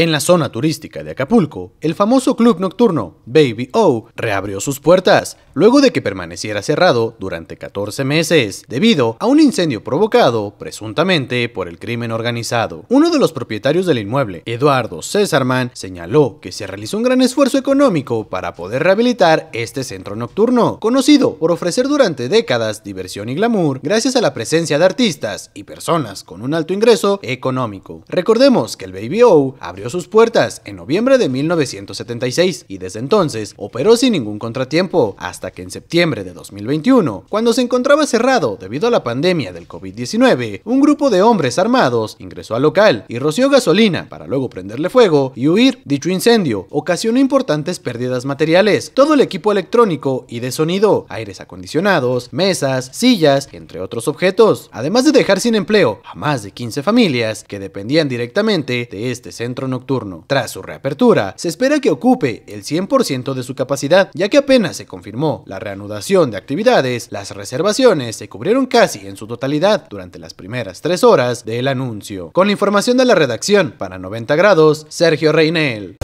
En la zona turística de Acapulco, el famoso club nocturno Baby O reabrió sus puertas, luego de que permaneciera cerrado durante 14 meses, debido a un incendio provocado, presuntamente, por el crimen organizado. Uno de los propietarios del inmueble, Eduardo Césarman, señaló que se realizó un gran esfuerzo económico para poder rehabilitar este centro nocturno, conocido por ofrecer durante décadas diversión y glamour gracias a la presencia de artistas y personas con un alto ingreso económico. Recordemos que el Baby O abrió sus puertas en noviembre de 1976 y desde entonces operó sin ningún contratiempo hasta que en septiembre de 2021, cuando se encontraba cerrado debido a la pandemia del COVID-19, un grupo de hombres armados ingresó al local y roció gasolina para luego prenderle fuego y huir. Dicho incendio ocasionó importantes pérdidas materiales, todo el equipo electrónico y de sonido, aires acondicionados, mesas, sillas, entre otros objetos, además de dejar sin empleo a más de 15 familias que dependían directamente de este centro nocturno nocturno. Tras su reapertura, se espera que ocupe el 100% de su capacidad, ya que apenas se confirmó la reanudación de actividades, las reservaciones se cubrieron casi en su totalidad durante las primeras tres horas del anuncio. Con la información de la redacción para 90 grados, Sergio Reinel.